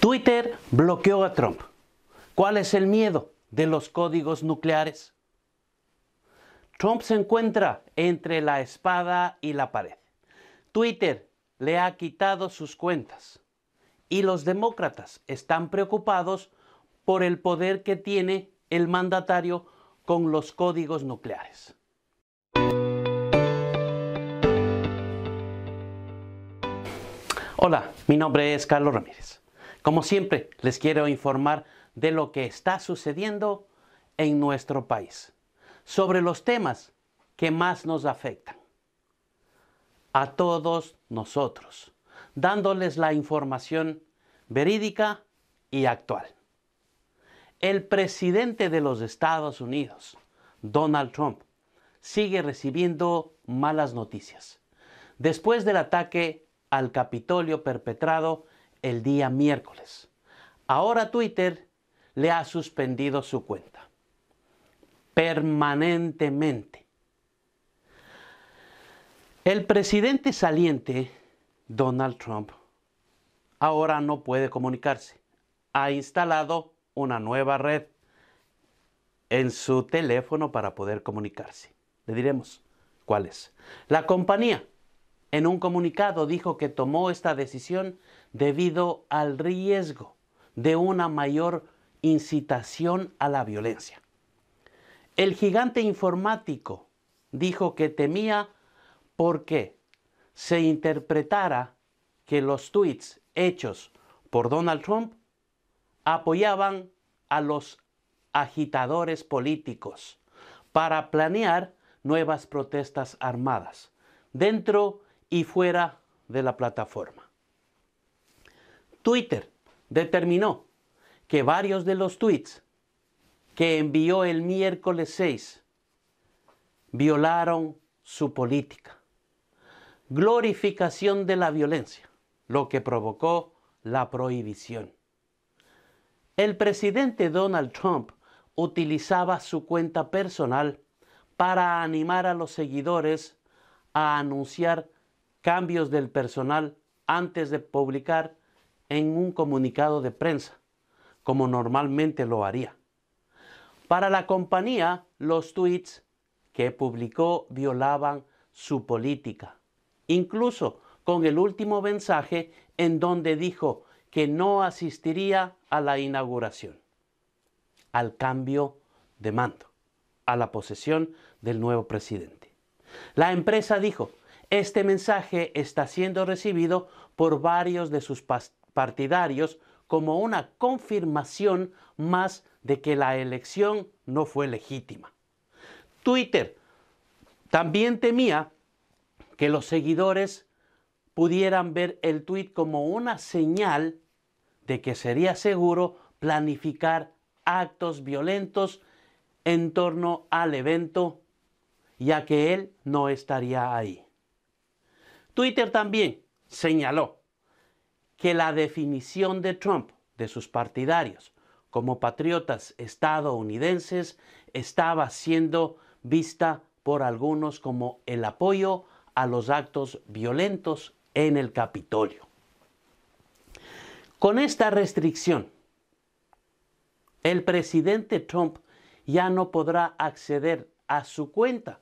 Twitter bloqueó a Trump. ¿Cuál es el miedo de los códigos nucleares? Trump se encuentra entre la espada y la pared. Twitter le ha quitado sus cuentas y los demócratas están preocupados por el poder que tiene el mandatario con los códigos nucleares. Hola, mi nombre es Carlos Ramírez. Como siempre, les quiero informar de lo que está sucediendo en nuestro país, sobre los temas que más nos afectan a todos nosotros, dándoles la información verídica y actual. El presidente de los Estados Unidos, Donald Trump, sigue recibiendo malas noticias. Después del ataque al Capitolio perpetrado el día miércoles. Ahora Twitter le ha suspendido su cuenta. Permanentemente. El presidente saliente, Donald Trump, ahora no puede comunicarse. Ha instalado una nueva red en su teléfono para poder comunicarse. Le diremos cuál es. La compañía en un comunicado dijo que tomó esta decisión debido al riesgo de una mayor incitación a la violencia. El gigante informático dijo que temía porque se interpretara que los tweets hechos por Donald Trump apoyaban a los agitadores políticos para planear nuevas protestas armadas dentro y fuera de la plataforma. Twitter determinó que varios de los tweets que envió el miércoles 6 violaron su política. Glorificación de la violencia, lo que provocó la prohibición. El presidente Donald Trump utilizaba su cuenta personal para animar a los seguidores a anunciar cambios del personal antes de publicar en un comunicado de prensa, como normalmente lo haría. Para la compañía, los tweets que publicó violaban su política, incluso con el último mensaje en donde dijo que no asistiría a la inauguración, al cambio de mando, a la posesión del nuevo presidente. La empresa dijo, este mensaje está siendo recibido por varios de sus partidarios como una confirmación más de que la elección no fue legítima. Twitter también temía que los seguidores pudieran ver el tweet como una señal de que sería seguro planificar actos violentos en torno al evento, ya que él no estaría ahí. Twitter también señaló que la definición de Trump, de sus partidarios, como patriotas estadounidenses, estaba siendo vista por algunos como el apoyo a los actos violentos en el Capitolio. Con esta restricción, el presidente Trump ya no podrá acceder a su cuenta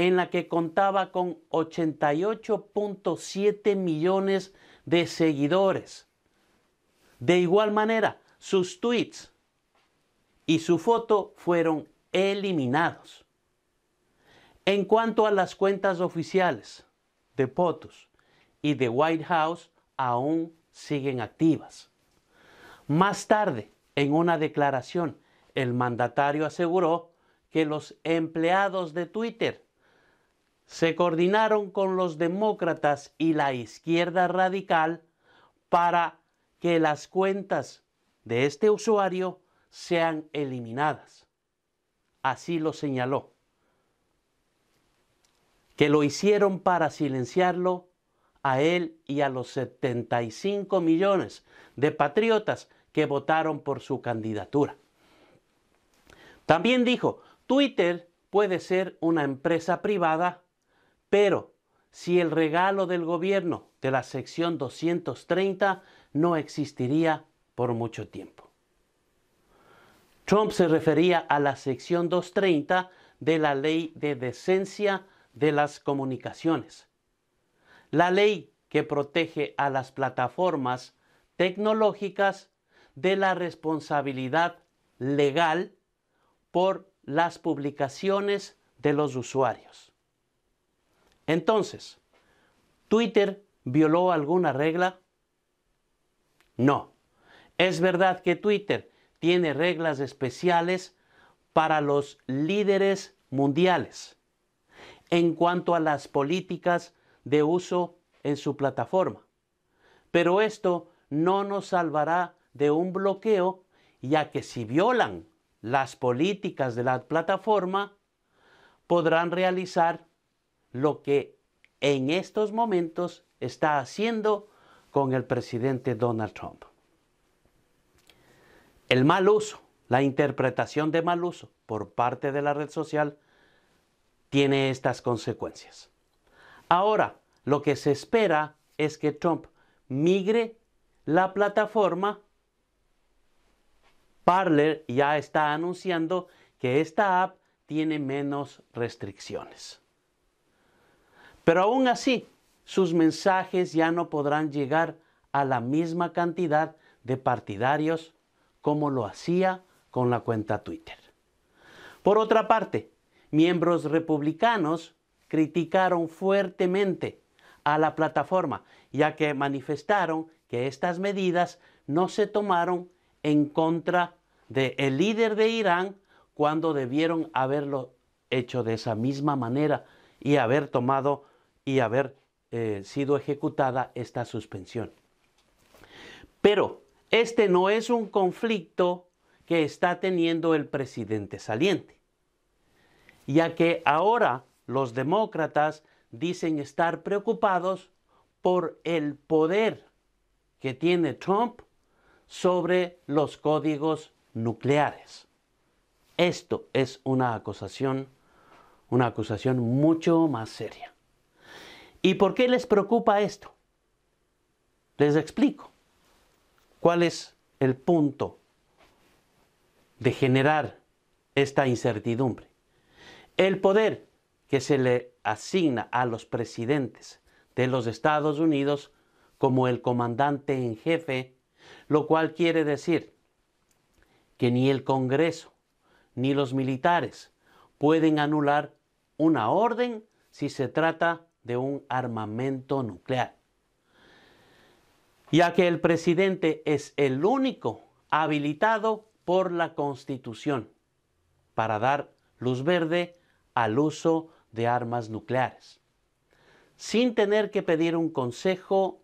en la que contaba con 88.7 millones de seguidores. De igual manera, sus tweets y su foto fueron eliminados. En cuanto a las cuentas oficiales de POTUS y de White House, aún siguen activas. Más tarde, en una declaración, el mandatario aseguró que los empleados de Twitter se coordinaron con los demócratas y la izquierda radical para que las cuentas de este usuario sean eliminadas. Así lo señaló. Que lo hicieron para silenciarlo a él y a los 75 millones de patriotas que votaron por su candidatura. También dijo, Twitter puede ser una empresa privada pero si el regalo del gobierno de la sección 230 no existiría por mucho tiempo. Trump se refería a la sección 230 de la ley de decencia de las comunicaciones, la ley que protege a las plataformas tecnológicas de la responsabilidad legal por las publicaciones de los usuarios. Entonces, ¿Twitter violó alguna regla? No. Es verdad que Twitter tiene reglas especiales para los líderes mundiales en cuanto a las políticas de uso en su plataforma. Pero esto no nos salvará de un bloqueo, ya que si violan las políticas de la plataforma, podrán realizar lo que en estos momentos está haciendo con el presidente Donald Trump. El mal uso, la interpretación de mal uso por parte de la red social tiene estas consecuencias. Ahora, lo que se espera es que Trump migre la plataforma. Parler ya está anunciando que esta app tiene menos restricciones. Pero aún así, sus mensajes ya no podrán llegar a la misma cantidad de partidarios como lo hacía con la cuenta Twitter. Por otra parte, miembros republicanos criticaron fuertemente a la plataforma, ya que manifestaron que estas medidas no se tomaron en contra del el líder de Irán cuando debieron haberlo hecho de esa misma manera y haber tomado y haber eh, sido ejecutada esta suspensión. Pero este no es un conflicto que está teniendo el presidente saliente, ya que ahora los demócratas dicen estar preocupados por el poder que tiene Trump sobre los códigos nucleares. Esto es una acusación, una acusación mucho más seria. ¿Y por qué les preocupa esto? Les explico cuál es el punto de generar esta incertidumbre. El poder que se le asigna a los presidentes de los Estados Unidos como el comandante en jefe, lo cual quiere decir que ni el Congreso ni los militares pueden anular una orden si se trata de de un armamento nuclear, ya que el presidente es el único habilitado por la Constitución para dar luz verde al uso de armas nucleares, sin tener que pedir un consejo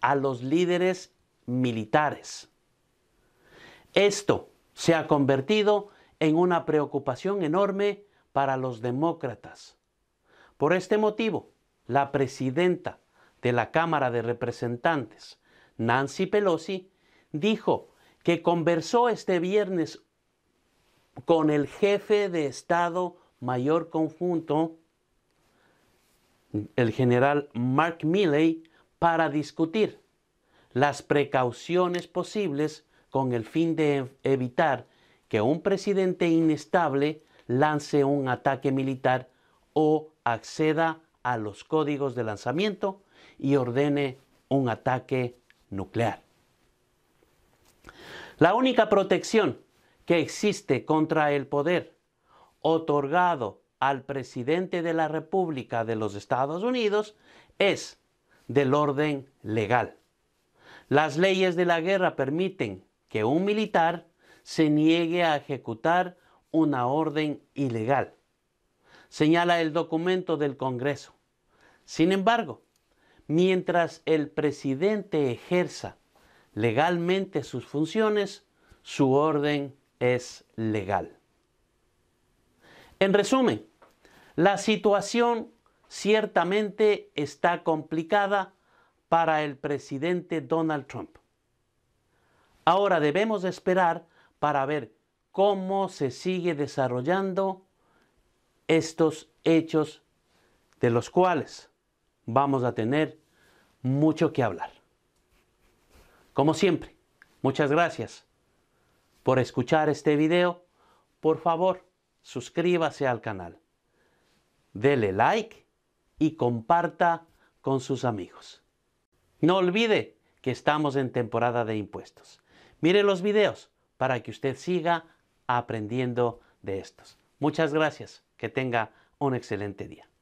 a los líderes militares. Esto se ha convertido en una preocupación enorme para los demócratas. Por este motivo, la presidenta de la Cámara de Representantes, Nancy Pelosi, dijo que conversó este viernes con el jefe de Estado Mayor Conjunto, el general Mark Milley, para discutir las precauciones posibles con el fin de evitar que un presidente inestable lance un ataque militar o acceda a los códigos de lanzamiento y ordene un ataque nuclear. La única protección que existe contra el poder otorgado al presidente de la República de los Estados Unidos es del orden legal. Las leyes de la guerra permiten que un militar se niegue a ejecutar una orden ilegal, señala el documento del Congreso. Sin embargo, mientras el presidente ejerza legalmente sus funciones, su orden es legal. En resumen, la situación ciertamente está complicada para el presidente Donald Trump. Ahora debemos esperar para ver cómo se sigue desarrollando estos hechos de los cuales vamos a tener mucho que hablar. Como siempre, muchas gracias por escuchar este video. Por favor, suscríbase al canal. Dele like y comparta con sus amigos. No olvide que estamos en temporada de impuestos. Mire los videos para que usted siga aprendiendo de estos. Muchas gracias. Que tenga un excelente día.